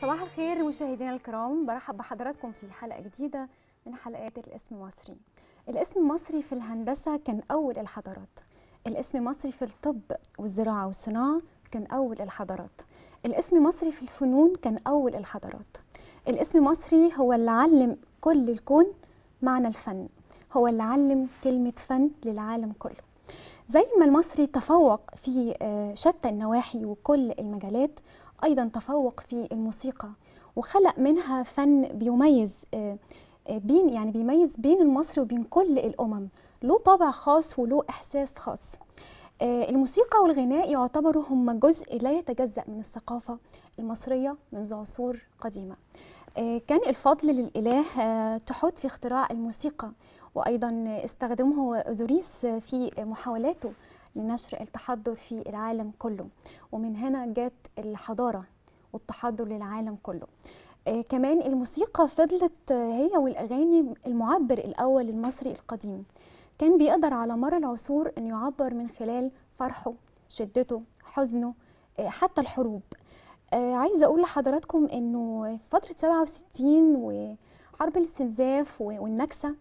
صباح الخير مشاهدينا الكرام برحب بحضراتكم في حلقه جديده من حلقات الاسم مصري الاسم مصري في الهندسه كان اول الحضارات الاسم مصري في الطب والزراعه والصناعه كان اول الحضارات الاسم مصري في الفنون كان اول الحضارات الاسم مصري هو اللي علم كل الكون معنى الفن هو اللي علم كلمه فن للعالم كله زي ما المصري تفوق في آه، شتى النواحي وكل المجالات أيضا تفوق في الموسيقى وخلق منها فن بيميز آه، آه، بين يعني بيميز بين المصري وبين كل الأمم له طابع خاص وله إحساس خاص آه، الموسيقى والغناء يعتبروا هم جزء لا يتجزأ من الثقافة المصرية منذ عصور قديمة كان الفضل للإله تحوت في اختراع الموسيقى وأيضا استخدمه أوزوريس في محاولاته لنشر التحضر في العالم كله ومن هنا جت الحضارة والتحضر للعالم كله آه كمان الموسيقى فضلت آه، هي والأغاني المعبر الأول المصري القديم كان بيقدر على مر العصور أن يعبر من خلال فرحه شدته حزنه آه حتى الحروب آه عايزة أقول لحضراتكم أنه فترة 67 وحرب الاستنزاف والنكسة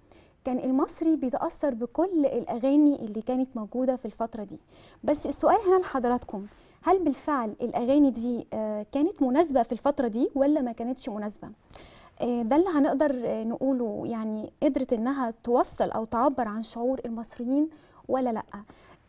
كان المصري بيتاثر بكل الاغاني اللي كانت موجوده في الفتره دي بس السؤال هنا لحضراتكم هل بالفعل الاغاني دي آه، كانت مناسبه في الفتره دي ولا ما كانتش مناسبه آه، ده اللي هنقدر آه، نقوله يعني قدرت انها توصل او تعبر عن شعور المصريين ولا لا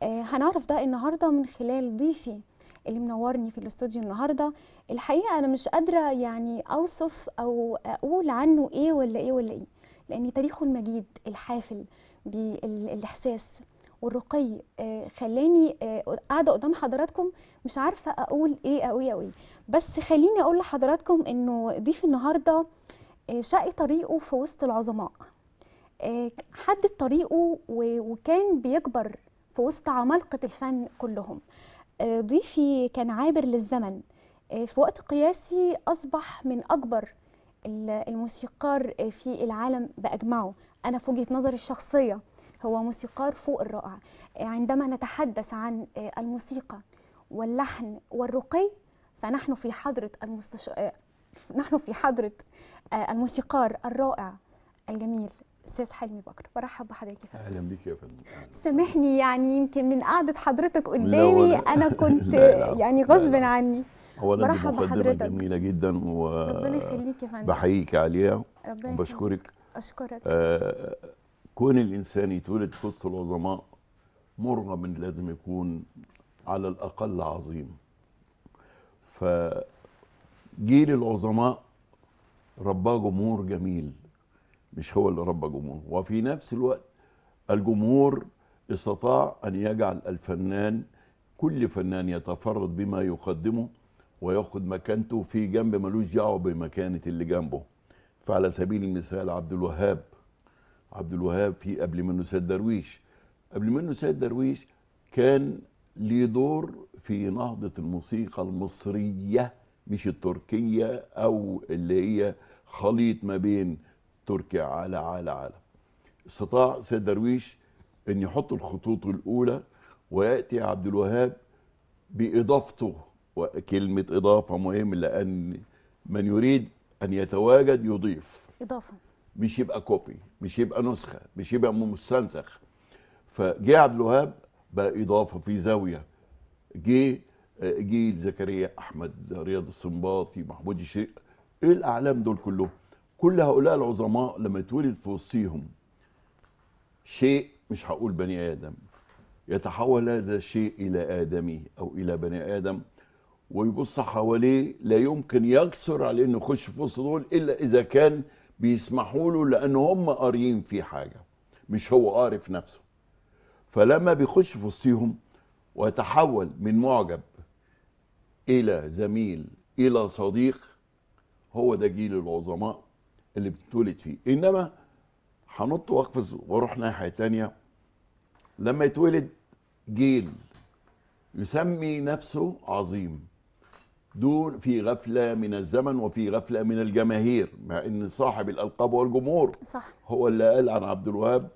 هنعرف ده النهارده من خلال ضيفي اللي منورني في الاستوديو النهارده الحقيقه انا مش قادره يعني اوصف او اقول عنه ايه ولا ايه ولا ايه لأن تاريخه المجيد الحافل بالإحساس والرقي آه، خلاني آه، قاعدة قدام حضراتكم مش عارفة أقول إيه أوي أوي بس خليني أقول لحضراتكم إنه ضيف النهاردة آه، شق طريقه في وسط العظماء حدد طريقه وكان بيكبر في وسط عمالقة الفن كلهم ضيفي كان عابر للزمن في وقت قياسي أصبح من أكبر الموسيقار في العالم باجمعه انا في وجهه نظري الشخصيه هو موسيقار فوق الرائع عندما نتحدث عن آه، الموسيقى واللحن والرقي فنحن في حضره المستش... آه، نحن في حضره آه، الموسيقار الرائع الجميل استاذ حلمي بكر برحب بحضرتك يا اهلا بيك يا فندم سامحني يعني يمكن من قعده حضرتك قدامي انا كنت لا لا. يعني غصب عني اولا مرحبا بحضرتك جميله جدا و ربنا يخليك يا فندم بحييك عليها وبشكرك اشكرك آه كون الانسان يتولد في وسط العظماء مرغم ان لازم يكون على الاقل عظيم فجيل العظماء رباه جمهور جميل مش هو اللي ربى جمهور وفي نفس الوقت الجمهور استطاع ان يجعل الفنان كل فنان يتفرد بما يقدمه وياخد مكانته في جنب ملوش دعوه بمكانه اللي جنبه فعلى سبيل المثال عبد الوهاب عبد الوهاب في قبل منه سيد درويش قبل منه سيد درويش كان ليه دور في نهضه الموسيقى المصريه مش التركيه او اللي هي خليط ما بين تركيا على على على استطاع سيد درويش ان يحط الخطوط الاولى وياتي عبد الوهاب باضافته وكلمة إضافة مهم لأن من يريد أن يتواجد يضيف إضافة مش يبقى كوبي مش يبقى نسخة مش يبقى مستنسخ فجه عبد الوهاب بقى إضافة في زاوية جه جيل زكريا أحمد رياض السنباطي محمود الشريف إيه الأعلام دول كلهم كل هؤلاء العظماء لما يتولد في وصيهم شيء مش هقول بني آدم يتحول هذا الشيء إلى آدمي أو إلى بني آدم ويبص حواليه لا يمكن يكسر عليه انه يخش في وسط دول الا اذا كان بيسمحوا له لان هم قاريين في حاجه مش هو قاري في نفسه فلما بيخش في وسطهم ويتحول من معجب الى زميل الى صديق هو ده جيل العظماء اللي بتتولد فيه انما هنط واقفز واروح ناحيه تانية لما يتولد جيل يسمي نفسه عظيم دون في غفلة من الزمن وفي غفلة من الجماهير مع ان صاحب الألقاب والجمهور صح. هو اللي قال عن عبد الوهاب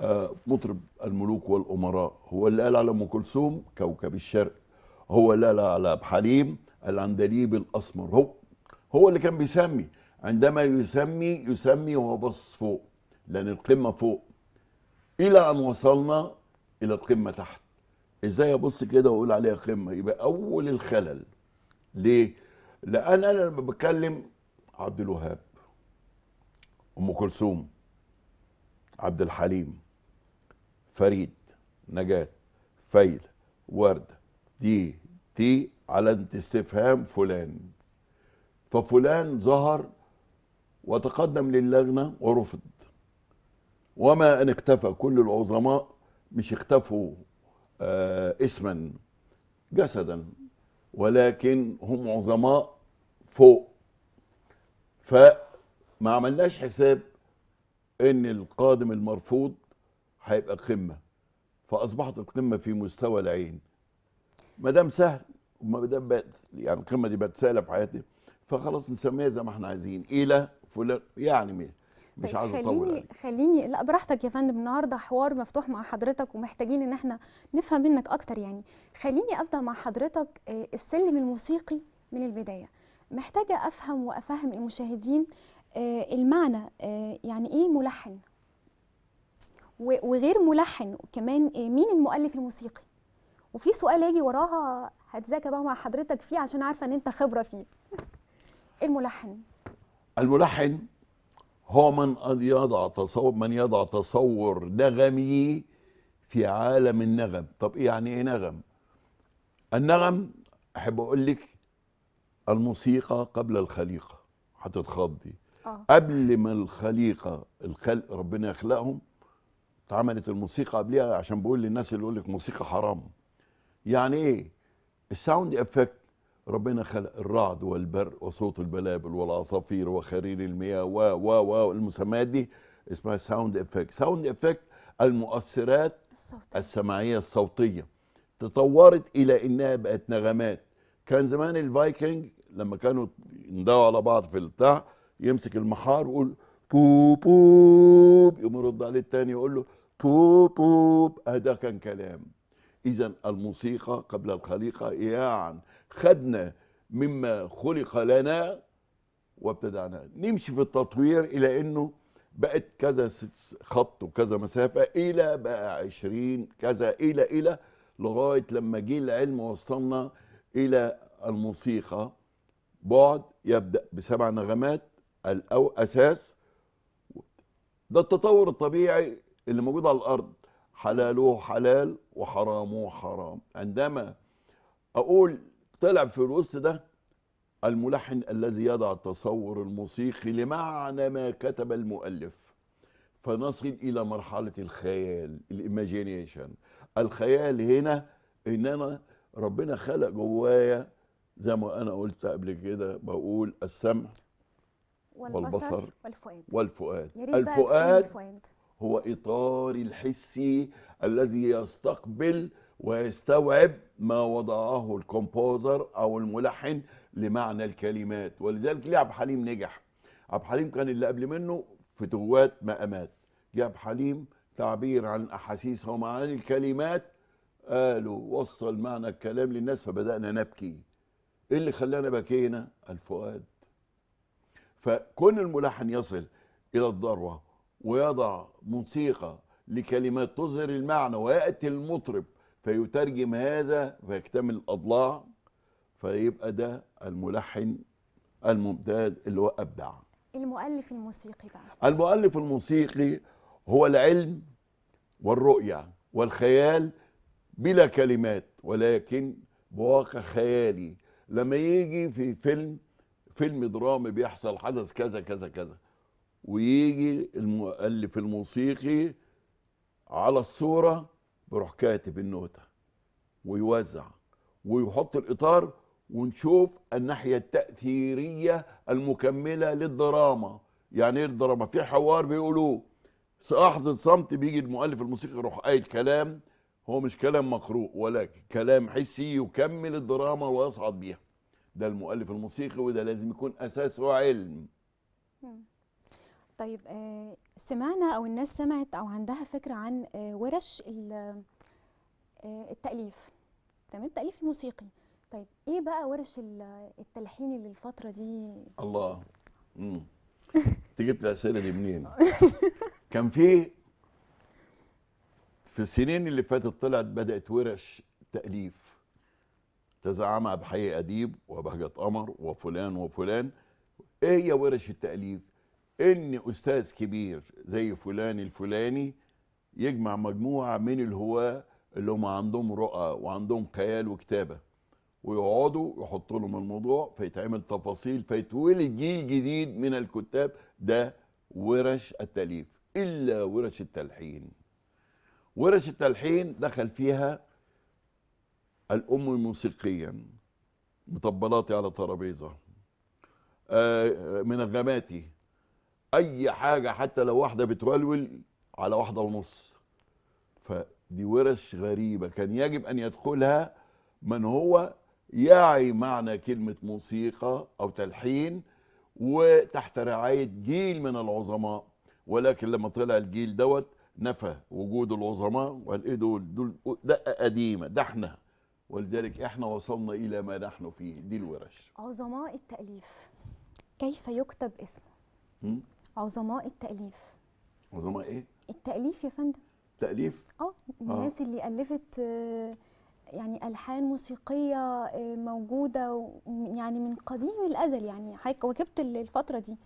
آه، مطرب الملوك والأمراء هو اللي قال على أم كلثوم كوكب الشرق هو اللي قال على حليم العندليب الأسمر هو هو اللي كان بيسمي عندما يسمي يسمي وهو باصص فوق لأن القمة فوق إلى أن وصلنا إلى القمة تحت إزاي أبص كده وأقول عليها قمة يبقى أول الخلل ليه؟ لان انا لما بتكلم عبد الوهاب ام كلثوم عبد الحليم فريد نجاة فايز وردة دي تي على استفهام فلان ففلان ظهر وتقدم للجنة ورفض وما أن اختفى كل العظماء مش اختفوا آه اسما جسدا ولكن هم عظماء فوق فما عملناش حساب ان القادم المرفوض هيبقى قمه فاصبحت القمه في مستوى العين ما دام سهل وما دام بقت يعني القمه دي بقت سهله في حياتي فخلاص نسميها زي ما احنا عايزين الى فلان يعني مين مش طيب عايز اطول خليني عليك. خليني لا براحتك يا فندم النهارده حوار مفتوح مع حضرتك ومحتاجين ان احنا نفهم منك اكتر يعني خليني ابدا مع حضرتك آه، السلم الموسيقي من البدايه محتاجه افهم وافهم المشاهدين آه، المعنى آه، يعني ايه ملحن وغير ملحن كمان مين المؤلف الموسيقي وفي سؤال هاجي وراها هتذاكى بقى مع حضرتك فيه عشان عارفه ان انت خبره فيه إيه الملحن الملحن هو من يضع تصور من يضع تصور نغمي في عالم النغم طب ايه يعني ايه نغم النغم احب اقول لك الموسيقى قبل الخليقه هتتخضي آه. قبل ما الخليقه الخلق ربنا يخلقهم اتعملت الموسيقى قبلها عشان بقول للناس اللي يقول لك موسيقى حرام يعني ايه الساوند افكت ربنا خلق الرعد والبرق وصوت البلابل والعصافير وخرير المياه و و و المسميات دي اسمها ساوند افكت ساوند افكت المؤثرات الصوتية. السمعيه الصوتيه تطورت الى انها بقت نغمات كان زمان الفايكنج لما كانوا يندوا على بعض في البتاع يمسك المحار ويقول بوب بوب يقوم يرد عليه الثاني يقول له بوب بوب هذا كان كلام اذا الموسيقى قبل الخليقه يعني خدنا مما خلق لنا وابتدعناه نمشي في التطوير الى انه بقت كذا خط وكذا مسافة إلى بقى عشرين كذا إلى إلى لغاية لما جه العلم وصلنا إلى الموسيقى بعد يبدأ بسبع نغمات او أساس ده التطور الطبيعي اللي موجود على الأرض حلاله حلال وحرامه حرام عندما أقول طلع في الوسط ده الملحن الذي يضع التصور الموسيقي لمعنى ما كتب المؤلف فنصل الى مرحله الخيال الايماجينيشن الخيال هنا ان انا ربنا خلق جوايا زي ما انا قلت قبل كده بقول السمع والبصر, والبصر والفؤاد والفؤاد الفؤاد هو اطاري الحسي الذي يستقبل ويستوعب ما وضعه الكومبوزر او الملحن لمعنى الكلمات ولذلك ليه عبد الحليم نجح عبد الحليم كان اللي قبل منه فتوات مقامات جاب عبد الحليم تعبير عن احاسيس ومعاني الكلمات قالوا وصل معنى الكلام للناس فبدانا نبكي ايه اللي خلانا بكينا الفؤاد فكون الملحن يصل الى الذروه ويضع موسيقى لكلمات تظهر المعنى وياتي المطرب فيترجم هذا فيكتمل الاضلاع فيبقى ده الملحن الممتاز اللي هو ابدع المؤلف الموسيقي بقى المؤلف الموسيقي هو العلم والرؤيه والخيال بلا كلمات ولكن بواقع خيالي لما يجي في فيلم فيلم درامي بيحصل حدث كذا كذا كذا ويجي المؤلف الموسيقي على الصوره بيروح كاتب النوتة ويوزع ويحط الإطار ونشوف الناحية التأثيرية المكملة للدراما يعني ايه الدراما في حوار بيقولوه لحظة صمت بيجي المؤلف الموسيقي يروح قايل كلام هو مش كلام مقروء ولكن كلام حسي يكمل الدراما ويصعد بيها ده المؤلف الموسيقي وده لازم يكون أساسه علم طيب آه، سمعنا او الناس سمعت او عندها فكره عن آه، ورش آه، التاليف تمام التاليف الموسيقي طيب ايه بقى ورش التلحين اللي الفتره دي الله امم جبت الاسئله دي منين كان في في السنين اللي فاتت طلعت بدات ورش تاليف تزعمها بحي اديب وبهجه قمر وفلان وفلان ايه هي ورش التاليف ان استاذ كبير زي فلان الفلاني يجمع مجموعه من الهواه اللي هم عندهم رؤى وعندهم خيال وكتابه ويقعدوا يحطوا لهم الموضوع فيتعمل تفاصيل فيتولد جيل جديد من الكتاب ده ورش التاليف الا ورش التلحين ورش التلحين دخل فيها الام موسيقيا مطبلاتي على ترابيزه آه من الغماتي اي حاجه حتى لو واحده بتولول على واحده ونص فدي ورش غريبه كان يجب ان يدخلها من هو يعي معنى كلمه موسيقى او تلحين وتحت رعايه جيل من العظماء ولكن لما طلع الجيل دوت نفى وجود العظماء وقال ايه دول دول دقه قديمه ده احنا ولذلك احنا وصلنا الى ما نحن فيه دي الورش عظماء التاليف كيف يكتب اسمه عظماء التاليف عظماء ايه التاليف يا فندم تاليف اه الناس آه. اللي الفت آه، يعني الحان موسيقيه آه، موجوده يعني من قديم الازل يعني حضرتك واكبت الفتره دي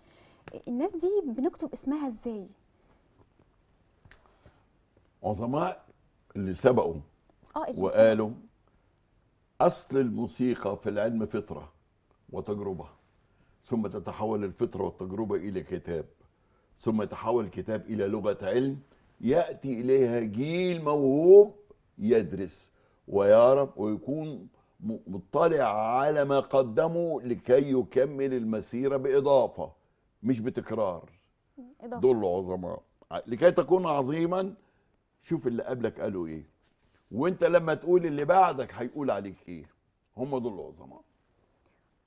الناس دي بنكتب اسمها ازاي عظماء اللي سبقوا آه اللي وقالوا سبق. اصل الموسيقى في العلم فطره وتجربه ثم تتحول الفطره والتجربه الى كتاب ثم يتحول الكتاب إلى لغة علم يأتي إليها جيل موهوب يدرس ويعرف ويكون مطلع على ما قدمه لكي يكمل المسيرة بإضافة مش بتكرار إضافة. دول عظماء لكي تكون عظيما شوف اللي قبلك قالوا ايه وانت لما تقول اللي بعدك هيقول عليك ايه هم دول العظماء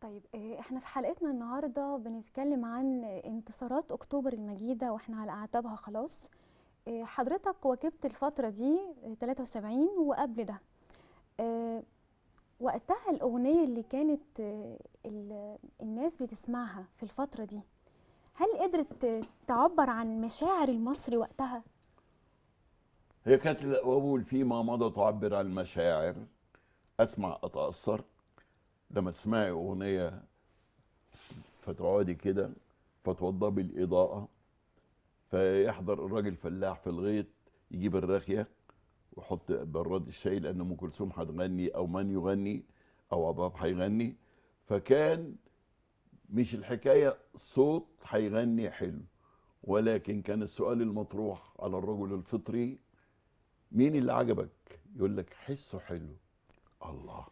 طيب آه، احنا في حلقتنا النهارده بنتكلم عن انتصارات اكتوبر المجيده واحنا على اعتابها خلاص آه، حضرتك واكبت الفتره دي 73 وقبل ده آه، وقتها الاغنيه اللي كانت الناس بتسمعها في الفتره دي هل قدرت تعبر عن مشاعر المصري وقتها هي كانت الاول فيما مضى تعبر عن المشاعر اسمع اتاثر لما تسمعي اغنيه فتقعدي كده فتوضبي الاضاءه فيحضر الراجل فلاح في الغيط يجيب الراقية ويحط براد الشاي لان ام كلثوم هتغني او من يغني او عباب هيغني فكان مش الحكايه صوت هيغني حلو ولكن كان السؤال المطروح على الرجل الفطري مين اللي عجبك يقول لك حسه حلو الله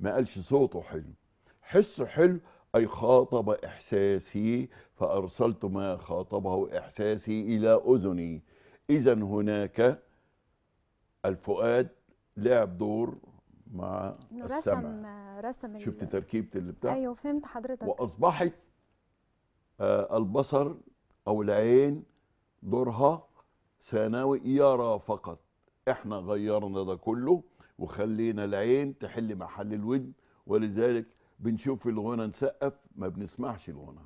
ما قالش صوته حلو حسه حلو أي خاطب إحساسي فأرسلت ما خاطبه إحساسي إلى أذني إذا هناك الفؤاد لعب دور مع السمع رسم رسم شفت تركيبة اللي بتاع أيوه فهمت حضرتك وأصبحت آه البصر أو العين دورها ثانوي يرى فقط احنا غيرنا ده كله وخلينا العين تحل محل الودن ولذلك بنشوف الغنى نسقف ما بنسمعش الغنى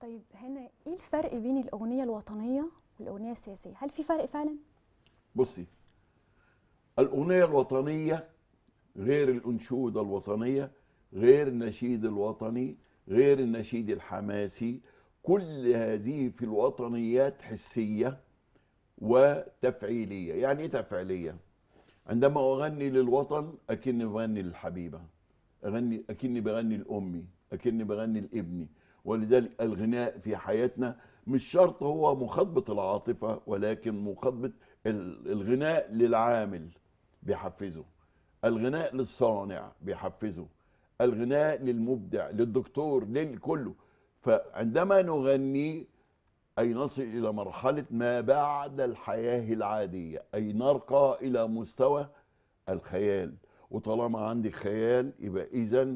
طيب هنا ايه الفرق بين الاغنيه الوطنيه والاغنيه السياسيه هل في فرق فعلا بصي الاغنيه الوطنيه غير الانشوده الوطنيه غير النشيد الوطني غير النشيد الحماسي كل هذه في الوطنيات حسيه وتفعيليه يعني ايه تفعيليه عندما أغني للوطن أكني بغني للحبيبة أغني أكني بغني لأمي أكني بغني لابني ولذلك الغناء في حياتنا مش شرط هو مخاطبة العاطفة ولكن مخاطبة الغناء للعامل بيحفزه الغناء للصانع بيحفزه الغناء للمبدع للدكتور للكله فعندما نغني أي نصل إلى مرحلة ما بعد الحياة العادية أي نرقى إلى مستوى الخيال وطالما عندي خيال يبقى إذا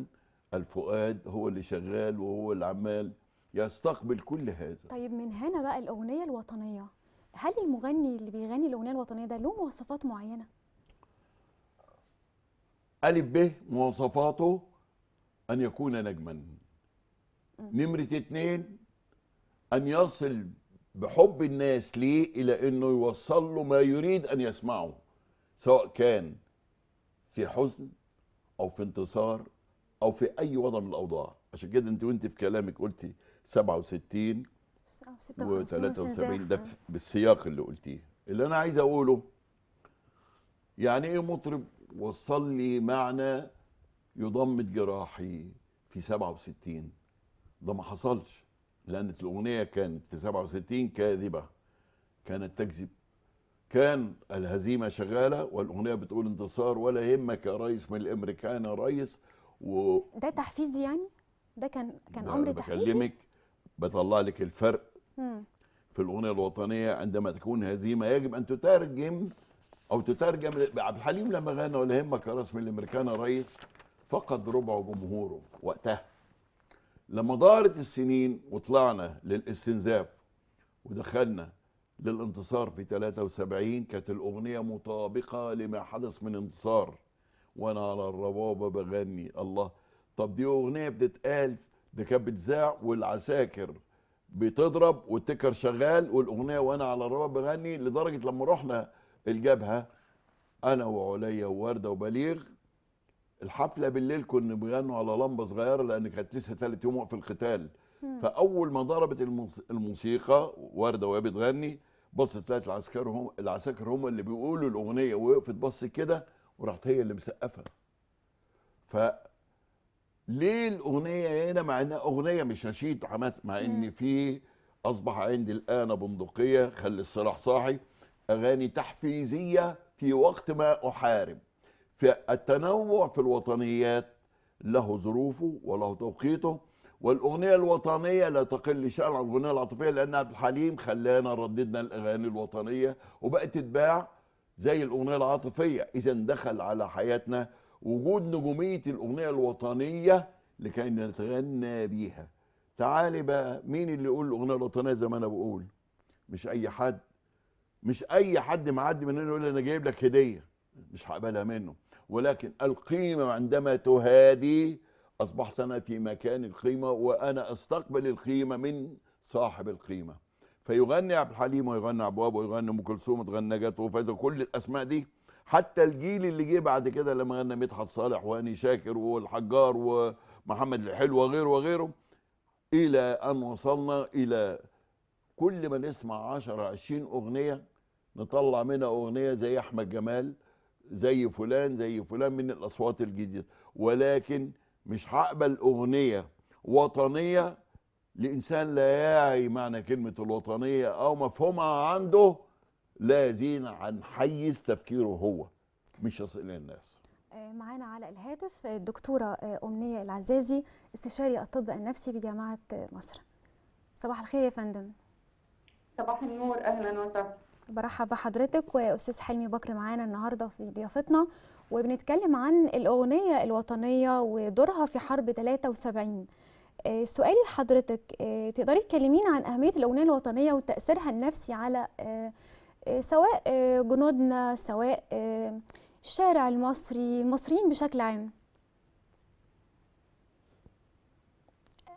الفؤاد هو اللي شغال وهو اللي عمال يستقبل كل هذا طيب من هنا بقى الأغنية الوطنية هل المغني اللي بيغني الأغنية الوطنية ده له مواصفات معينة؟ ألف ب مواصفاته أن يكون نجما نمرة اتنين أن يصل بحب الناس ليه إلى أنه يوصل له ما يريد أن يسمعه سواء كان في حزن أو في انتصار أو في أي وضع من الأوضاع عشان كده أنت وأنت في كلامك قلتي 67 و 73 ده بالسياق اللي قلتيه اللي أنا عايز أقوله يعني إيه مطرب وصل لي معنى يضمد جراحي في 67 ده ما حصلش لأن الأغنية كانت في 67 كاذبة كانت تكذب كان الهزيمة شغالة والأغنية بتقول انتصار ولا يهمك يا ريس من الأمريكان يا ريس و... ده تحفيز يعني؟ ده كان كان أمر تحفيزي؟ بكلمك بطلع لك الفرق مم. في الأغنية الوطنية عندما تكون هزيمة يجب أن تترجم أو تترجم عبد الحليم لما غنى ولا يهمك يا ريس من الأمريكان يا ريس فقد ربع جمهوره وقتها لما دارت السنين وطلعنا للاستنزاف ودخلنا للانتصار في 73 كانت الأغنية مطابقة لما حدث من انتصار وأنا على الربابة بغني الله طب دي أغنية بتتقال ده كانت بتذاع والعساكر بتضرب والتكر شغال والأغنية وأنا على الربابة بغني لدرجة لما رحنا الجبهة أنا وعليا ووردة وبليغ الحفله بالليل كنا بيغنوا على لمبه صغيره لان كانت لسه ثالث يوم وقف القتال فاول ما ضربت الموسيقى ورده وهي بتغني بصت لقت العسكر هم العساكر هم اللي بيقولوا الاغنيه ووقفت بصت كده وراحت هي اللي مسقفه ف ليه الاغنيه هنا مع انها اغنيه مش نشيد حماس مع ان في اصبح عندي الان بندقيه خلي الصلاح صاحي اغاني تحفيزيه في وقت ما احارب فالتنوع في الوطنيات له ظروفه وله توقيته والاغنيه الوطنيه لا تقل شان عن الاغنيه العاطفيه لان عبد الحليم خلانا رددنا الاغاني الوطنيه وبقت تتباع زي الاغنيه العاطفيه اذا دخل على حياتنا وجود نجوميه الاغنيه الوطنيه لكي نتغنى بيها تعالي بقى مين اللي يقول الاغنيه الوطنيه زي ما انا بقول مش اي حد مش اي حد معدي من هنا يقول انا جايب لك هديه مش هقبلها منه ولكن القيمة عندما تهادي أصبحت أنا في مكان القيمة وأنا أستقبل القيمة من صاحب القيمة فيغني عبد الحليم ويغني أبواب ويغني أم كلثوم تغنى جاته فإذا كل الأسماء دي حتى الجيل اللي جه بعد كده لما غنى مدحت صالح وهاني شاكر والحجار ومحمد الحلو وغيره وغيره إلى أن وصلنا إلى كل ما نسمع 10 20 أغنية نطلع منها أغنية زي أحمد جمال زي فلان زي فلان من الاصوات الجديده ولكن مش هقبل اغنيه وطنيه لانسان لا يعي معنى كلمه الوطنيه او مفهومها عنده لا يزين عن حيز تفكيره هو مش يصل الناس آه، معانا على الهاتف الدكتوره آه، امنيه العزازي استشاري الطب النفسي بجامعه مصر صباح الخير يا فندم صباح النور اهلا وسهلا برحب بحضرتك واستاذ حلمي بكر معانا النهارده في ضيافتنا وبنتكلم عن الاغنيه الوطنيه ودورها في حرب 73 سؤالي لحضرتك تقدري تكلمينا عن اهميه الاغنيه الوطنيه وتاثيرها النفسي على آه، آه، سواء آه، جنودنا سواء الشارع المصري المصريين بشكل عام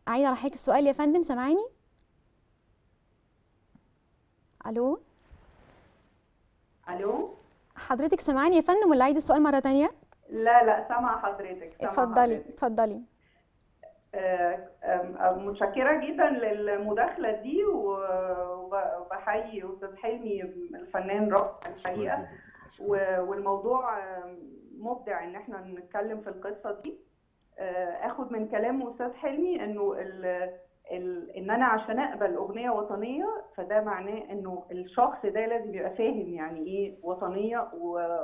اعيد على حضرتك السؤال يا فندم سامعاني الو الو حضرتك سامعاني يا فندم ولا عيد السؤال مره ثانيه لا لا سامعه حضرتك سمع اتفضلي حضرتك. اتفضلي آه، آه، متشكرة جدا للمداخلة دي وبحيي أستاذ حلمي الفنان رائع الحقيقة والموضوع آه، مبدع إن احنا نتكلم في القصة دي آخد من كلام أستاذ حلمي إنه ان انا عشان اقبل اغنيه وطنيه فده معناه انه الشخص ده لازم يبقى فاهم يعني ايه وطنيه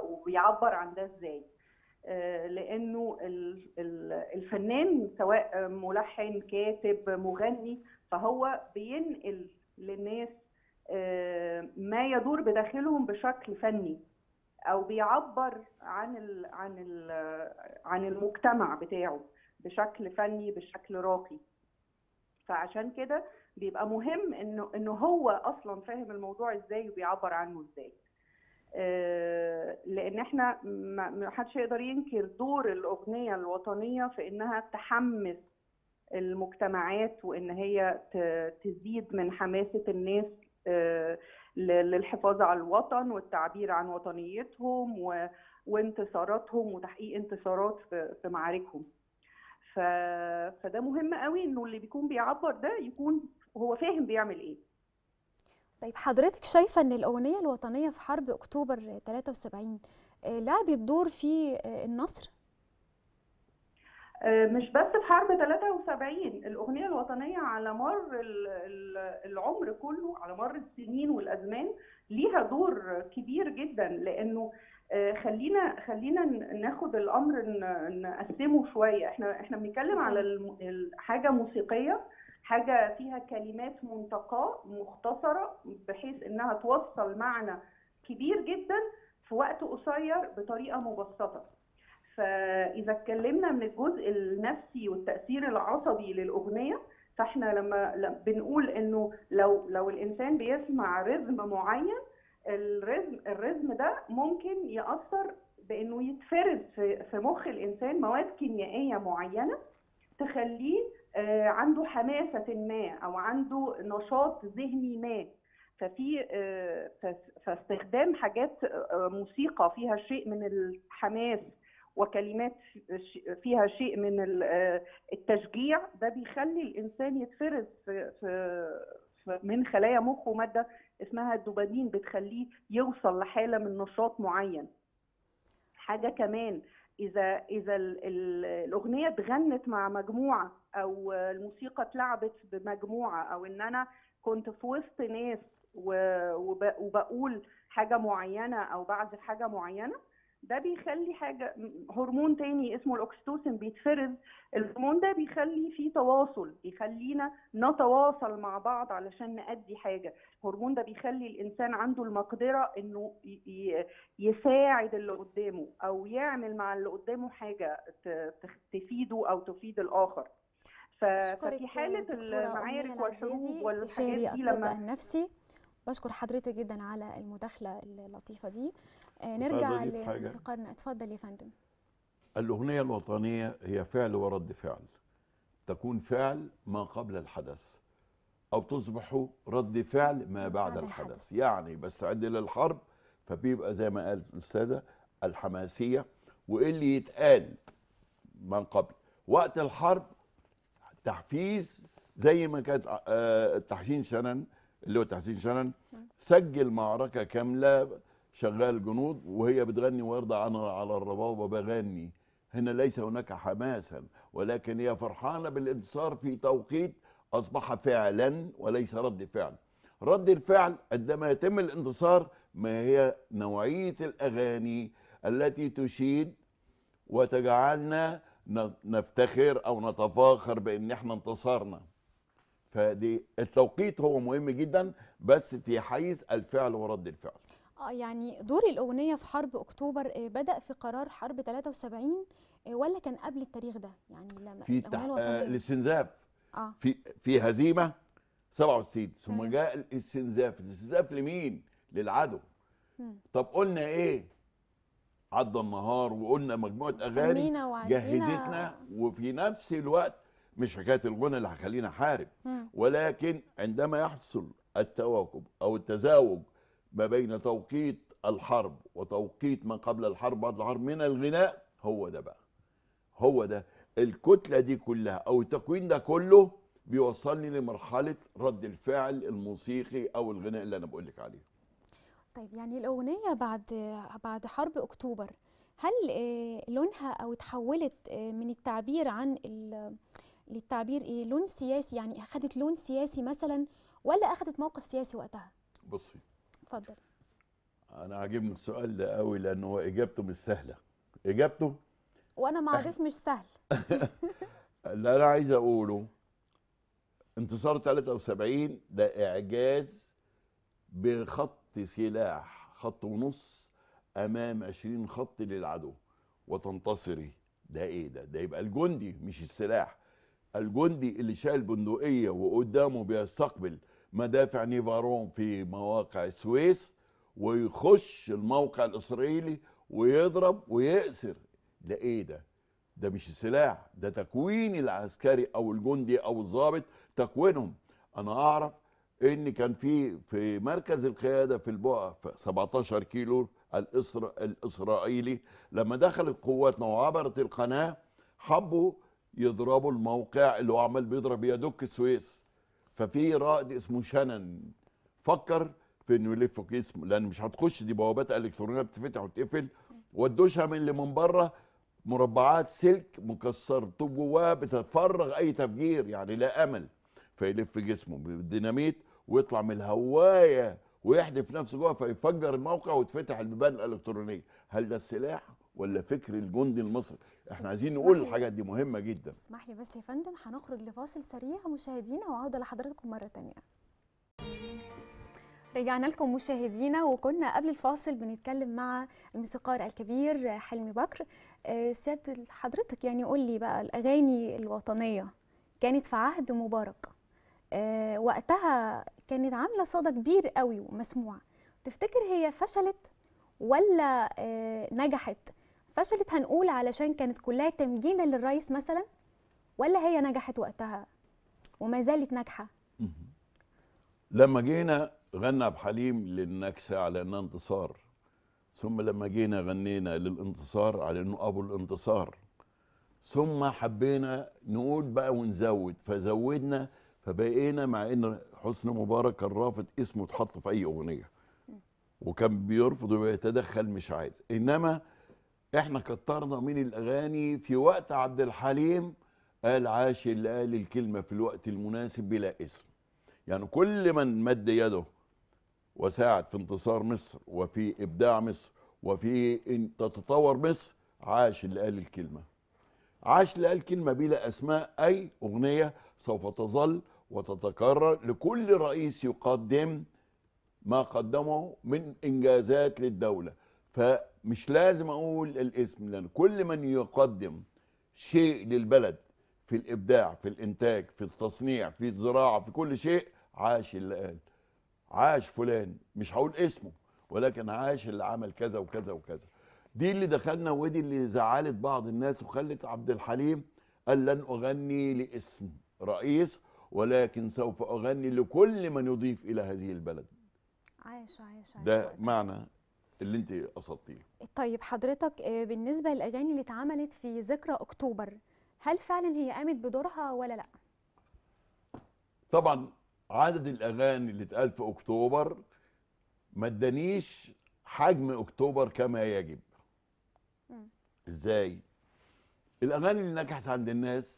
وبيعبر عن ده ازاي آه، لانه الفنان سواء ملحن كاتب مغني فهو بينقل للناس آه، ما يدور بداخلهم بشكل فني او بيعبر عن عن عن المجتمع بتاعه بشكل فني بشكل راقي فعشان كده بيبقى مهم انه انه هو اصلا فاهم الموضوع ازاي وبيعبر عنه ازاي آه، لان احنا ما حدش يقدر ينكر دور الاغنيه الوطنيه في انها تحمس المجتمعات وان هي تزيد من حماسه الناس آه، للحفاظ على الوطن والتعبير عن وطنيتهم وانتصاراتهم وتحقيق انتصارات في معاركهم فده مهم قوي انه اللي بيكون بيعبر ده يكون هو فاهم بيعمل ايه طيب حضرتك شايفه ان الاغنيه الوطنيه في حرب اكتوبر 73 آه، لعبت دور في آه، النصر آه، مش بس في حرب 73 الاغنيه الوطنيه على مر العمر كله على مر السنين والازمان ليها دور كبير جدا لانه آه، خلينا خلينا ناخد الامر نقسمه شويه احنا احنا بنتكلم على حاجه موسيقيه حاجه فيها كلمات منتقاه مختصره بحيث انها توصل معنى كبير جدا في وقت قصير بطريقه مبسطه فاذا اتكلمنا من الجزء النفسي والتاثير العصبي للاغنيه فاحنا لما بنقول انه لو لو الانسان بيسمع رزم معين الرزم الرزم ده ممكن ياثر بانه يتفرز في, في مخ الانسان مواد كيميائيه معينه تخليه آه، عنده حماسه ما او عنده نشاط ذهني ما ففي آه، فاستخدام حاجات آه، موسيقى فيها شيء من الحماس وكلمات فيها شيء من التشجيع ده بيخلي الانسان يتفرز في من خلايا مخه ماده اسمها الدوبامين بتخليه يوصل لحاله من نشاط معين حاجه كمان اذا اذا الاغنيه اتغنت مع مجموعه او الموسيقى اتلعبت بمجموعه او ان انا كنت في وسط ناس وبقول حاجه معينه او بعزف حاجه معينه ده بيخلي حاجه هرمون تاني اسمه الاكسيتوسين بيتفرز الهرمون ده بيخلي في تواصل بيخلينا نتواصل مع بعض علشان نأدي حاجه الهرمون ده بيخلي الانسان عنده المقدره انه يساعد اللي قدامه او يعمل مع اللي قدامه حاجه تفيده او تفيد الاخر ففي حاله المعارك والحروب والحاجات دي لما النفسي بشكر حضرتك جدا على المداخله اللطيفه دي آه، نرجع لموسيقارنا اتفضل يا فندم الاغنيه الوطنيه هي فعل ورد فعل تكون فعل ما قبل الحدث او تصبح رد فعل ما بعد الحدث. الحدث يعني بستعد للحرب فبيبقى زي ما قالت الاستاذه الحماسيه وايه اللي يتقال من قبل وقت الحرب تحفيز زي ما كانت آه، تحسين شنن اللي هو تحسين شنن سجل معركه كامله شغال جنود وهي بتغني ويرضى انا على الربابه بغني هنا ليس هناك حماسا ولكن هي فرحانه بالانتصار في توقيت اصبح فعلا وليس رد فعل رد الفعل عندما يتم الانتصار ما هي نوعيه الاغاني التي تشيد وتجعلنا نفتخر او نتفاخر بان احنا انتصرنا فدي التوقيت هو مهم جدا بس في حيز الفعل ورد الفعل اه يعني دور الاغنيه في حرب اكتوبر آه، بدا في قرار حرب 73 آه، ولا كان قبل التاريخ ده يعني لما في تح... آه الاستنزاف آه. في في هزيمه 67 ثم جاء الاستنزاف الاستنزاف لمين للعدو مم. طب قلنا ايه عدى النهار وقلنا مجموعه اغاني جهزتنا وفي نفس الوقت مش حكايه الغنى اللي هيخلينا احارب ولكن عندما يحصل التواكب او التزاوج ما بين توقيت الحرب وتوقيت ما قبل الحرب بعد الحرب من الغناء هو ده بقى هو ده الكتله دي كلها او التكوين ده كله بيوصلني لمرحله رد الفعل الموسيقي او الغناء اللي انا بقول لك عليه طيب يعني الاغنيه بعد بعد حرب اكتوبر هل آه، لونها او اتحولت آه، من التعبير عن للتعبير ايه لون سياسي يعني اخذت لون سياسي مثلا ولا اخذت موقف سياسي وقتها بصي اتفضل انا عاجبني السؤال ده قوي لان هو اجابته مش سهله اجابته وانا مع ضيف مش سهل اللي انا عايز اقوله انتصار 73 ده اعجاز بخط سلاح خط ونص امام 20 خط للعدو وتنتصري ده ايه ده ده يبقى الجندي مش السلاح الجندي اللي شايل بندقيه وقدامه بيستقبل مدافع نيفارون في مواقع السويس ويخش الموقع الاسرائيلي ويضرب ويأسر ده ايه ده؟ ده مش سلاح ده تكوين العسكري او الجندي او الضابط تكوينهم انا اعرف ان كان في في مركز القياده في البقعه 17 كيلو الإسرا... الاسرائيلي لما دخلت قواتنا وعبرت القناه حبوا يضربوا الموقع اللي هو عمال بيضرب بيه السويس ففي رائد اسمه شنن فكر في انه يلف جسمه لان مش هتخش دي بوابات الكترونيه بتفتح وتقفل ودوشها من اللي من بره مربعات سلك مكسر طوب جواه بتفرغ اي تفجير يعني لا امل فيلف جسمه بالديناميت ويطلع من الهوايه ويحدف نفسه جوه فيفجر الموقع وتفتح البيبان الالكترونيه هل ده السلاح ولا فكر الجندي المصري احنا عايزين نقول الحاجات دي مهمه جدا اسمح لي بس يا فندم هنخرج لفاصل سريع مشاهدينا وعوده لحضرتكم مره ثانيه رجعنا لكم مشاهدينا وكنا قبل الفاصل بنتكلم مع الموسيقار الكبير حلمي بكر آه، سيادة حضرتك يعني قول لي بقى الأغاني الوطنية كانت في عهد مبارك آه، وقتها كانت عاملة صدى كبير قوي ومسموعة تفتكر هي فشلت ولا آه، نجحت فشلت هنقول علشان كانت كلها تمجيدا للرئيس مثلا ولا هي نجحت وقتها وما زالت ناجحه لما جينا غنى عبد الحليم للنكسه على انها انتصار ثم لما جينا غنينا للانتصار على انه ابو الانتصار ثم حبينا نقول بقى ونزود فزودنا فبقينا مع ان حسن مبارك كان رافض اسمه يتحط في اي اغنيه وكان بيرفض ويتدخل مش عايز انما احنا كترنا من الاغاني في وقت عبد الحليم قال عاش اللي قال الكلمه في الوقت المناسب بلا اسم يعني كل من مد يده وساعد في انتصار مصر وفي ابداع مصر وفي ان تتطور مصر عاش اللي قال الكلمه عاش اللي قال كلمه بلا اسماء اي اغنيه سوف تظل وتتكرر لكل رئيس يقدم ما قدمه من انجازات للدوله ف مش لازم اقول الاسم لان كل من يقدم شيء للبلد في الابداع في الانتاج في التصنيع في الزراعه في كل شيء عاش اللي قال عاش فلان مش هقول اسمه ولكن عاش اللي عمل كذا وكذا وكذا دي اللي دخلنا ودي اللي زعلت بعض الناس وخلت عبد الحليم قال لن اغني لاسم رئيس ولكن سوف اغني لكل من يضيف الى هذه البلد عايش عايش, عايش ده معنى اللي انت قصدتيه طيب حضرتك آه، بالنسبه للاغاني اللي اتعملت في ذكرى اكتوبر هل فعلا هي قامت بدورها ولا لا طبعا عدد الاغاني اللي اتقال في اكتوبر ما ادانيش حجم اكتوبر كما يجب م. ازاي الاغاني اللي نجحت عند الناس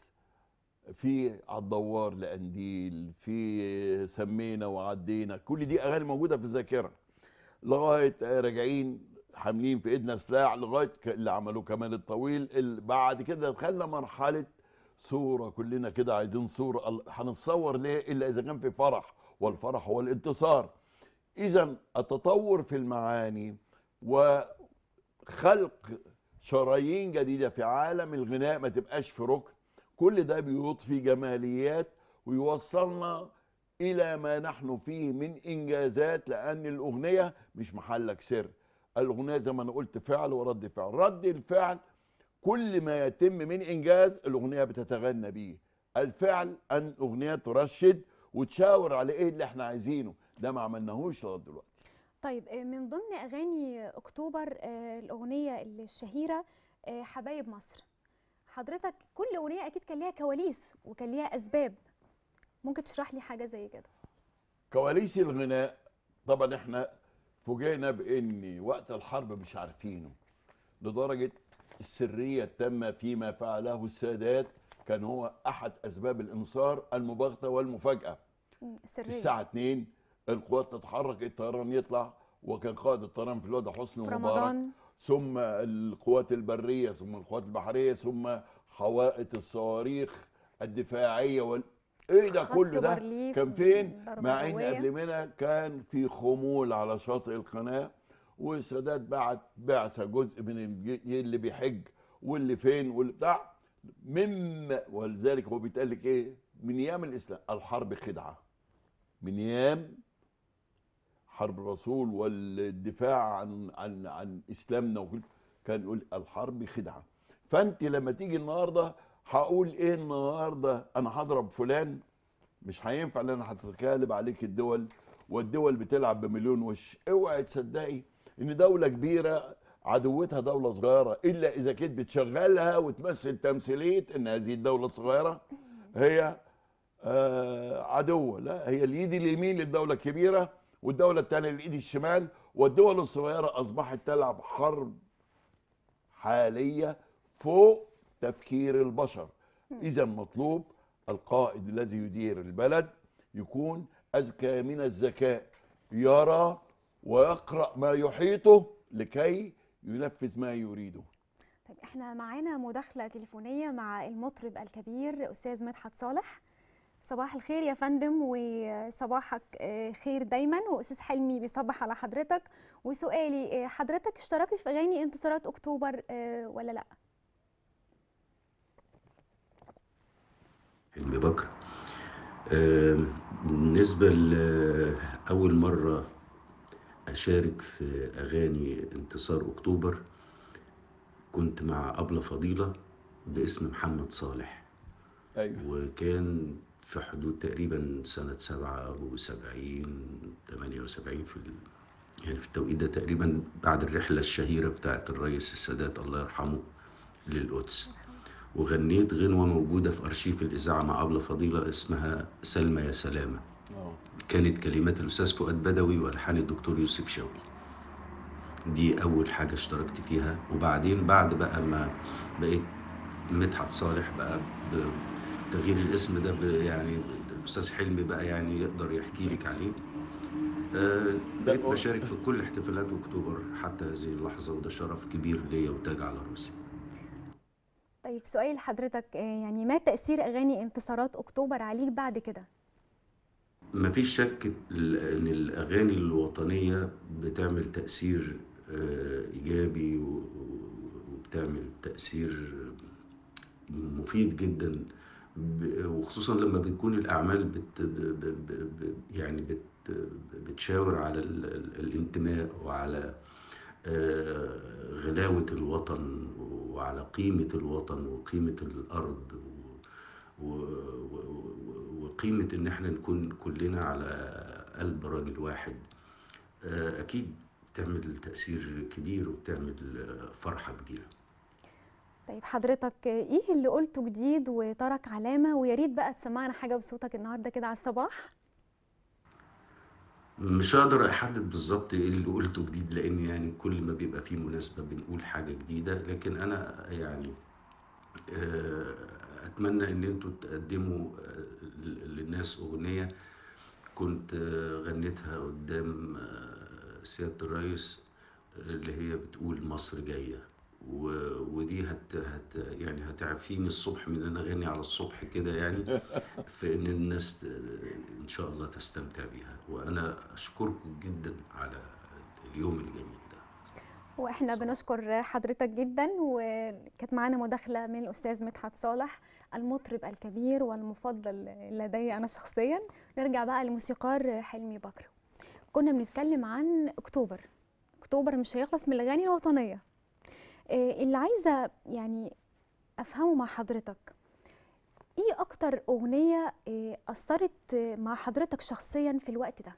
في عالدوار لقنديل في سمينا وعدينا كل دي اغاني موجوده في الذاكره لغايه راجعين حاملين في ايدنا سلاح لغايه اللي عملوه كمان الطويل اللي بعد كده دخلنا مرحله صوره كلنا كده عايزين صوره هنتصور ليه الا اذا كان في فرح والفرح هو الانتصار اذا التطور في المعاني وخلق شرايين جديده في عالم الغناء ما تبقاش في ركن كل ده بيضفي جماليات ويوصلنا الى ما نحن فيه من انجازات لان الاغنيه مش محلك سر الاغنيه زي ما انا قلت فعل ورد فعل رد الفعل كل ما يتم من انجاز الاغنيه بتتغنى بيه الفعل ان الاغنيه ترشد وتشاور على ايه اللي احنا عايزينه ده ما عملناهوش لغايه دلوقتي طيب آه، من ضمن اغاني اكتوبر آه، الاغنيه الشهيره آه، حبايب مصر حضرتك كل اغنيه اكيد كان ليها كواليس وكان ليها اسباب ممكن تشرح لي حاجه زي كده كواليس الغناء طبعا احنا فوجئنا بان وقت الحرب مش عارفينه لدرجه السريه التامه فيما فعله السادات كان هو احد اسباب الانصار المباغته والمفاجاه السريه الساعه 2 القوات تتحرك الطيران يطلع وكان قائد الطيران في الوضع حسني مبارك ثم القوات البريه ثم القوات البحريه ثم حوائط الصواريخ الدفاعيه وال... ايه ده كله ده كان فين مع ان قبل منها كان في خمول على شاطئ القناه والسادات بعت بعثه جزء من إيه اللي بيحج واللي فين واللي بتاع مما ولذلك هو بيتقال لك ايه من ايام الاسلام الحرب خدعه من ايام حرب الرسول والدفاع عن عن عن اسلامنا وكل كان يقول الحرب خدعه فانت لما تيجي النهارده هقول ايه النهارده انا هضرب فلان مش هينفع ان انا هتكالب عليك الدول والدول بتلعب بمليون وش اوعي تصدقي ان دوله كبيره عدوتها دوله صغيره الا اذا كانت بتشغلها وتمثل تمثيليه ان هذه الدوله الصغيره هي آه عدوه لا هي اليد اليمين للدوله الكبيره والدوله الثانيه الايد الشمال والدول الصغيره اصبحت تلعب حرب حاليه فوق تفكير البشر اذا مطلوب القائد الذي يدير البلد يكون اذكى من الذكاء يرى ويقرا ما يحيطه لكي ينفذ ما يريده طيب احنا معانا مداخله تليفونيه مع المطرب الكبير استاذ مدحت صالح صباح الخير يا فندم وصباحك آه، خير دايما واستاذ حلمي بيصبح على حضرتك وسؤالي آه، حضرتك اشتركت في اغاني انتصارات اكتوبر آه، ولا لا بكر بالنسبة لأول مرة أشارك في أغاني انتصار أكتوبر كنت مع أبلة فضيلة باسم محمد صالح أيوة. وكان في حدود تقريبا سنة سبعة وسبعين تمانية وسبعين في يعني في التوقيت ده تقريبا بعد الرحلة الشهيرة بتاعة الرئيس السادات الله يرحمه للقدس وغنيت غنوة موجودة في أرشيف الإذاعة مع أبلة فضيلة اسمها سلمى يا سلامة آه. كانت كلمات الأستاذ فؤاد بدوي وألحان الدكتور يوسف شوقي دي أول حاجة اشتركت فيها وبعدين بعد بقى ما بقيت مدحت صالح بقى بتغيير الاسم ده يعني الأستاذ حلمي بقى يعني يقدر يحكي لك عليه آه، بقيت بشارك في كل احتفالات أكتوبر حتى هذه اللحظة وده شرف كبير ليا وتاج على راسي طيب سؤال لحضرتك آه، يعني ما تأثير أغاني انتصارات أكتوبر عليك بعد كده؟ مفيش شك ان الاغاني الوطنيه بتعمل تاثير آه، ايجابي وبتعمل تاثير مفيد جدا وخصوصا لما بتكون الاعمال بت يعني بت بتشاور على الانتماء وعلى آه، غلاوة الوطن وعلى قيمة الوطن وقيمة الأرض وقيمة إن إحنا نكون كلنا على قلب راجل واحد آه، أكيد بتعمل تأثير كبير وبتعمل فرحة كبيرة طيب حضرتك إيه اللي قلته جديد وترك علامة ويا ريت بقى تسمعنا حاجة بصوتك النهاردة كده على الصباح مش هقدر احدد بالظبط ايه اللي قلته جديد لان يعني كل ما بيبقى فيه مناسبة بنقول حاجة جديدة لكن انا يعني آه، اتمنى ان انتوا تقدموا آه، للناس اغنية كنت آه، غنيتها قدام سيادة الرئيس اللي هي بتقول مصر جايه ودي هت هت يعني هتعفيني الصبح من ان اغني على الصبح كده يعني في ان الناس ان شاء الله تستمتع بيها وانا اشكركم جدا على اليوم الجميل ده واحنا بنشكر حضرتك جدا وكانت معانا مداخله من الاستاذ مدحت صالح المطرب الكبير والمفضل لدي انا شخصيا نرجع بقى لموسيقار حلمي بكر كنا بنتكلم عن اكتوبر اكتوبر مش هيخلص من الاغاني الوطنيه آه، اللي عايزه يعني افهمه مع حضرتك ايه اكتر اغنيه آه، اثرت مع حضرتك شخصيا في الوقت ده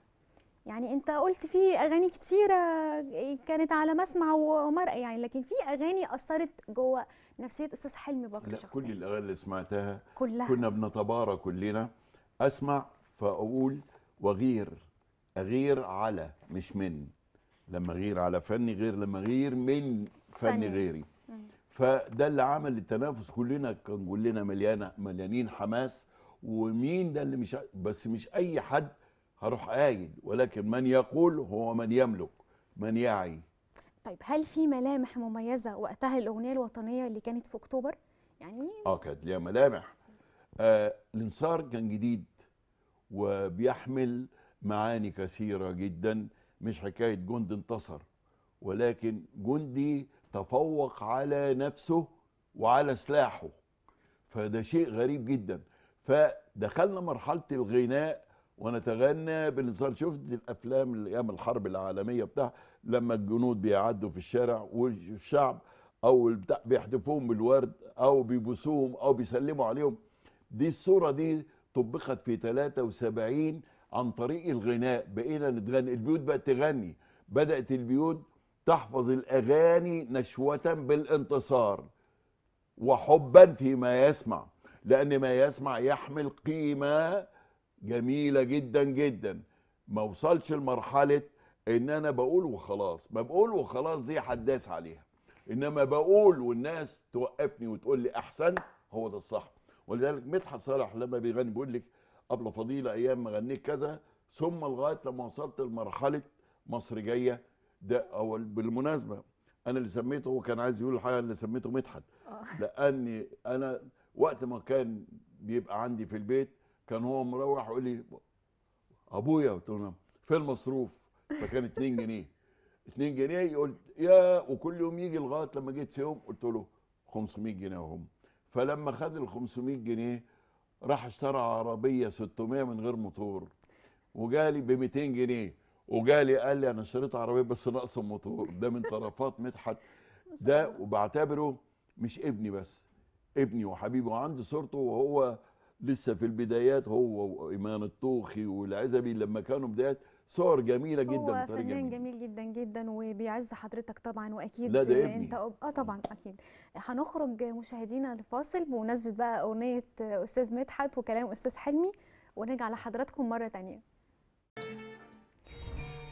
يعني انت قلت في اغاني كتيره آه، كانت على مسمع ومرأة يعني لكن في اغاني اثرت جوه نفسيه استاذ حلمي بكر شخصيا كل الاغاني اللي سمعتها كلها كنا بنتبارى كلنا اسمع فاقول وغير اغير على مش من لما غير على فني غير لما غير من فني غيري فده اللي عمل التنافس كلنا كان كلنا مليانه مليانين حماس ومين ده اللي مش بس مش اي حد هروح قايل ولكن من يقول هو من يملك من يعي طيب هل في ملامح مميزه وقتها الاغنيه الوطنيه اللي كانت في اكتوبر يعني اه كانت ليها ملامح آه الانصار كان جديد وبيحمل معاني كثيره جدا مش حكايه جند انتصر ولكن جندي تفوق على نفسه وعلى سلاحه فده شيء غريب جدا فدخلنا مرحله الغناء ونتغنى بالانصار شفت الافلام اللي ايام الحرب العالميه بتاع لما الجنود بيعدوا في الشارع والشعب او البتاع بيحدفوهم بالورد او بيبوسوهم او بيسلموا عليهم دي الصوره دي طبقت في 73 عن طريق الغناء بقينا نتغني البيوت بقت تغني بدات البيوت تحفظ الاغاني نشوه بالانتصار وحبا فيما يسمع لان ما يسمع يحمل قيمه جميله جدا جدا ما وصلش لمرحله ان انا بقول وخلاص ما بقول وخلاص دي حداس عليها انما بقول والناس توقفني وتقول لي احسن هو ده الصح ولذلك مدحت صالح لما بيغني بيقول لك قبل فضيله ايام ما غنيت كذا ثم لغايه لما وصلت لمرحله مصر جايه ده هو بالمناسبه انا اللي سميته هو كان عايز يقول الحقيقه اللي سميته مدحت آه. لاني انا وقت ما كان بيبقى عندي في البيت كان هو مروح يقول لي ابويا قلت له نعم. فين المصروف فكان 2 جنيه 2 جنيه قلت يا وكل يوم يجي لغايه لما جيت في يوم قلت له 500 جنيه اهم فلما خد ال 500 جنيه راح اشترى عربيه 600 من غير موتور وجالي ب 200 جنيه وجالي قال لي انا شريت عربيه بس ناقصه موتور ده من طرفات مدحت ده وبعتبره مش ابني بس ابني وحبيبي وعندي صورته وهو لسه في البدايات هو وايمان الطوخي والعزبي لما كانوا بدايات صور جميله جدا هو فنان جميل. جميل جدا جدا وبيعز حضرتك طبعا واكيد لا ده ابني. انت اه طبعا اكيد هنخرج مشاهدينا لفاصل بمناسبه بقى اغنيه استاذ مدحت وكلام استاذ حلمي ونرجع لحضراتكم مره ثانيه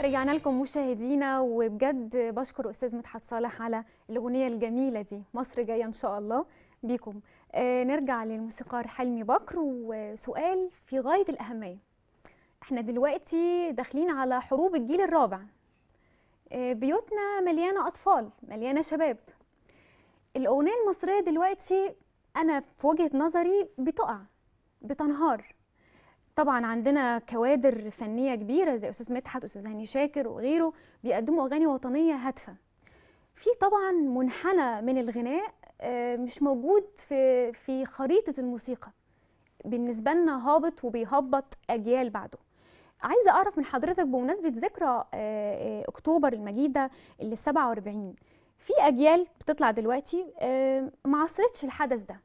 رجعنا لكم مشاهدينا وبجد بشكر استاذ مدحت صالح على الاغنيه الجميله دي مصر جايه ان شاء الله بيكم آه نرجع للموسيقار حلمي بكر وسؤال في غايه الاهميه احنا دلوقتي داخلين على حروب الجيل الرابع آه بيوتنا مليانه اطفال مليانه شباب الاغنيه المصريه دلوقتي انا في وجهه نظري بتقع بتنهار طبعا عندنا كوادر فنيه كبيره زي استاذ مدحت استاذ هاني شاكر وغيره بيقدموا اغاني وطنيه هادفه في طبعا منحنى من الغناء آه، مش موجود في في خريطه الموسيقى بالنسبه لنا هابط وبيهبط اجيال بعده عايزه اعرف من حضرتك بمناسبه ذكرى آه، آه، اكتوبر المجيده اللي 47 في اجيال بتطلع دلوقتي ما عصرتش الحدث ده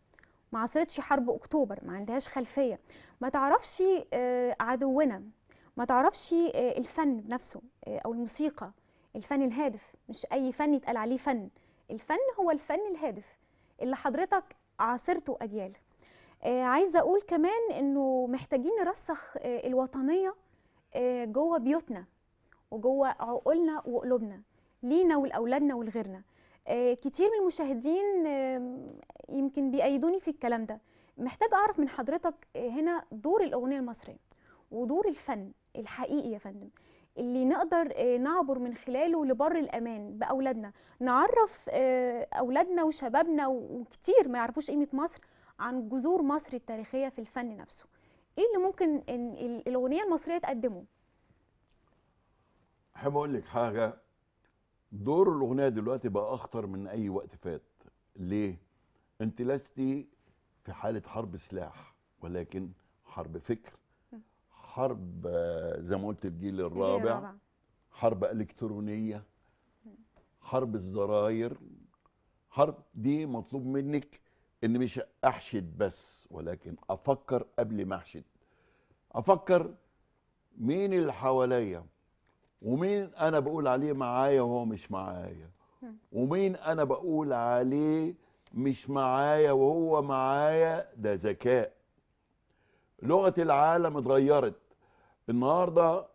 ما عصرتش حرب اكتوبر ما عندهاش خلفيه ما تعرفش آه، عدونا ما تعرفش آه، الفن نفسه آه، او الموسيقى الفن الهادف مش اي فن يتقال عليه فن الفن هو الفن الهادف اللي حضرتك عاصرته اجيال عايزه اقول كمان انه محتاجين نرسخ الوطنيه جوه بيوتنا وجوه عقولنا وقلوبنا لينا ولاولادنا ولغيرنا كتير من المشاهدين يمكن بيأيدوني في الكلام ده محتاج اعرف من حضرتك آه، هنا دور الاغنيه المصريه ودور الفن الحقيقي يا فندم اللي نقدر آه، نعبر من خلاله لبر الامان باولادنا نعرف آه، اولادنا وشبابنا وكتير ما يعرفوش قيمه مصر عن جذور مصر التاريخيه في الفن نفسه ايه اللي ممكن الاغنيه المصريه تقدمه احب اقول لك حاجه دور الاغنيه دلوقتي بقى اخطر من اي وقت فات ليه انت لستي في حاله حرب سلاح ولكن حرب فكر حرب آه، زي ما قلت الجيل الرابع حرب الكترونيه حرب الزراير حرب دي مطلوب منك ان مش احشد بس ولكن افكر قبل ما احشد افكر مين اللي حواليا ومين انا بقول عليه معايا وهو مش معايا ومين انا بقول عليه مش معايا وهو معايا ده ذكاء لغه العالم اتغيرت النهارده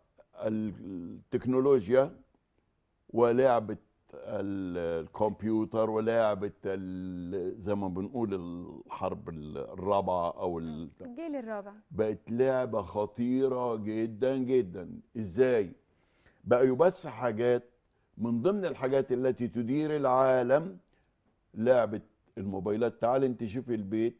التكنولوجيا ولعبه الكمبيوتر ولعبه زي ما بنقول الحرب الرابعه او الجيل الرابع بقت لعبه خطيره جدا جدا ازاي بقى يبس حاجات من ضمن الحاجات التي تدير العالم لعبه الموبايلات تعال انت شوف البيت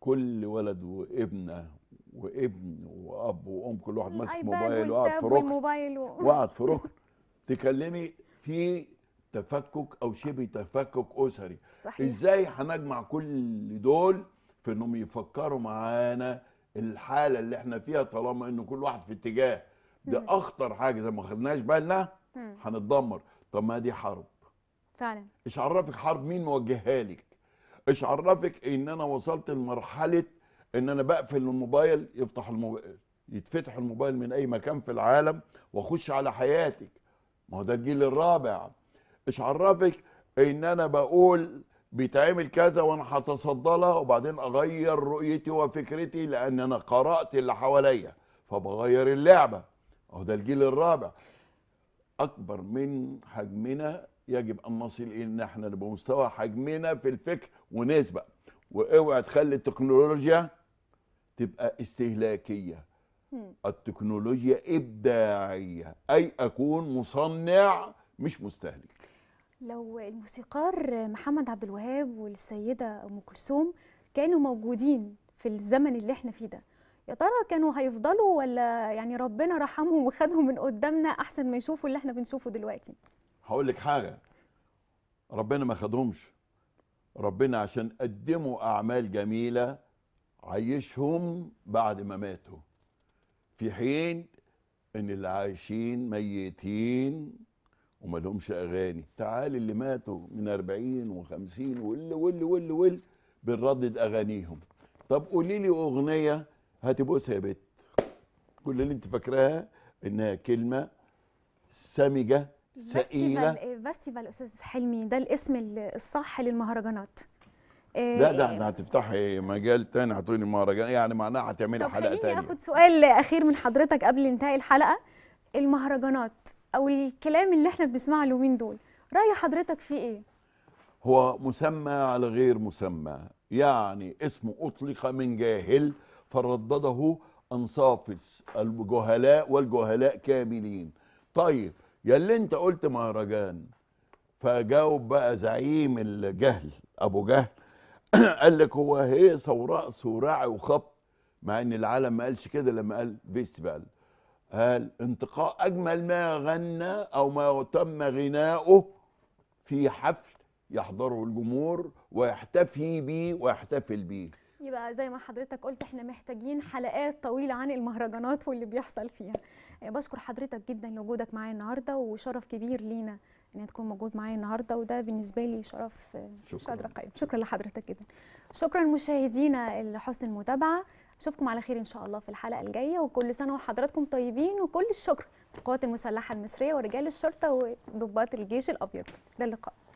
كل ولد وابنه وابن واب وام كل واحد ماسك موبايل وقاعد في ركن وقاعد في ركن تكلمي في تفكك او شبه تفكك اسري صحيح. ازاي هنجمع كل دول في انهم يفكروا معانا الحاله اللي احنا فيها طالما انه كل واحد في اتجاه ده اخطر حاجه اذا ما خدناش بالنا هنتدمر طب ما دي حرب فعلا ايش عرفك حرب مين موجهها لك ايش عرفك ان انا وصلت لمرحله ان انا بقفل الموبايل يفتح الموبايل يتفتح الموبايل من اي مكان في العالم واخش على حياتك ما هو ده الجيل الرابع ايش عرفك ان انا بقول بيتعمل كذا وانا هتصدى لها وبعدين اغير رؤيتي وفكرتي لان انا قرات اللي حواليا فبغير اللعبه اهو ده الجيل الرابع اكبر من حجمنا يجب ان نصل الى ان احنا نبقى مستوى حجمنا في الفكر ونسبه واوعى تخلي التكنولوجيا تبقى استهلاكيه التكنولوجيا ابداعيه اي اكون مصنع مش مستهلك لو الموسيقار محمد عبد الوهاب والسيده ام كلثوم كانوا موجودين في الزمن اللي احنا فيه ده يا ترى كانوا هيفضلوا ولا يعني ربنا رحمهم وخدهم من قدامنا احسن ما يشوفوا اللي احنا بنشوفه دلوقتي هقول لك حاجه ربنا ما خدهمش ربنا عشان قدموا اعمال جميله عيشهم بعد ما ماتوا في حين ان اللي عايشين ميتين وما لهمش اغاني تعال اللي ماتوا من 40 و50 واللي واللي واللي واللي بنردد اغانيهم طب قولي لي اغنيه هتبوسها يا بت كل اللي انت فاكراها انها كلمه سمجه ثقيله إيه، فاستيفال استاذ حلمي ده الاسم الصح للمهرجانات لا ده إيه، احنا هتفتحي مجال تاني هتقولي مهرجان يعني معناها هتعملي حلقه تانية طب اخد سؤال اخير من حضرتك قبل انتهاء الحلقه المهرجانات او الكلام اللي احنا بنسمعه اليومين دول راي حضرتك فيه ايه هو مسمى على غير مسمى يعني اسم اطلق من جاهل فردده انصاف الجهلاء والجهلاء كاملين طيب يا اللي انت قلت مهرجان فجاوب بقى زعيم الجهل ابو جهل قال لك هو هيصه ورقص وراعي وخبط مع ان العالم ما قالش كده لما قال فيستيفال قال انتقاء اجمل ما غنى او ما تم غناؤه في حفل يحضره الجمهور ويحتفي به ويحتفل به يبقى زي ما حضرتك قلت احنا محتاجين حلقات طويله عن المهرجانات واللي بيحصل فيها آه، بشكر حضرتك جدا لوجودك معايا النهارده وشرف كبير لينا ان تكون موجود معايا النهارده وده بالنسبه لي شرف مش آه، قادره اقيم شكرا لحضرتك جدا شكرا مشاهدينا لحسن المتابعه اشوفكم على خير ان شاء الله في الحلقه الجايه وكل سنه وحضراتكم طيبين وكل الشكر للقوات المسلحه المصريه ورجال الشرطه وضباط الجيش الابيض ده اللقاء